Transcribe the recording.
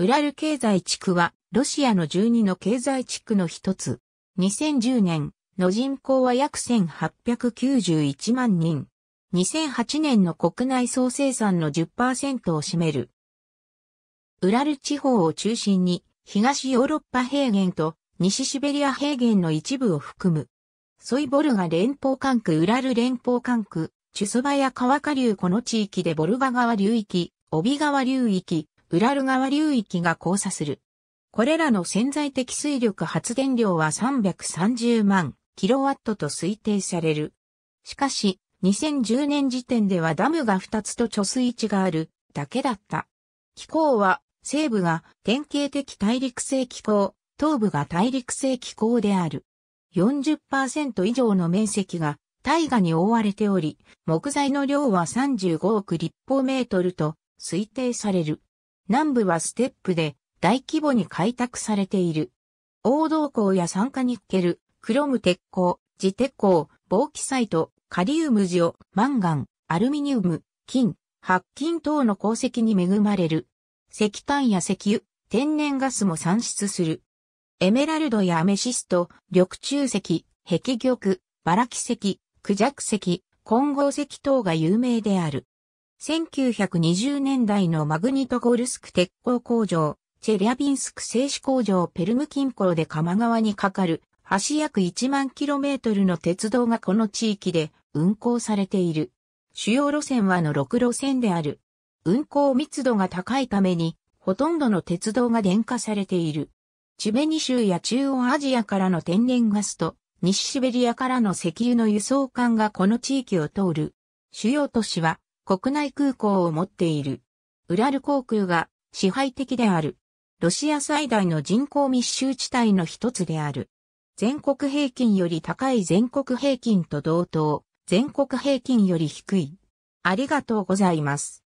ウラル経済地区は、ロシアの12の経済地区の一つ。2010年の人口は約1891万人。2008年の国内総生産の10%を占める。ウラル地方を中心に、東ヨーロッパ平原と西シベリア平原の一部を含む。ソイボルガ連邦管区ウラル連邦管区、チュソバヤ川下流この地域でボルガ川流域、オビ川流域、ウラル川流域が交差する。これらの潜在的水力発電量は330万キロワットと推定される。しかし、2010年時点ではダムが2つと貯水池があるだけだった。気候は西部が典型的大陸性気候、東部が大陸性気候である。40%以上の面積が大河に覆われており、木材の量は35億立方メートルと推定される。南部はステップで大規模に開拓されている。大銅鉱や酸化ニッケル、クロム鉄鋼、磁鉄鋼、防気サイト、カリウム塩、マンガン、アルミニウム、金、白金等の鉱石に恵まれる。石炭や石油、天然ガスも産出する。エメラルドやアメシスト、緑中石、壁玉、バラキ石、クジャク石、混合石等が有名である。1920年代のマグニトゴルスク鉄鋼工場、チェリャビンスク製紙工場ペルム近郊で鎌川に架かる橋約1万キロメートルの鉄道がこの地域で運行されている。主要路線はの6路線である。運行密度が高いために、ほとんどの鉄道が電化されている。チベニ州や中央アジアからの天然ガスと、西シベリアからの石油の輸送艦がこの地域を通る。主要都市は国内空港を持っている。ウラル航空が支配的である。ロシア最大の人口密集地帯の一つである。全国平均より高い全国平均と同等、全国平均より低い。ありがとうございます。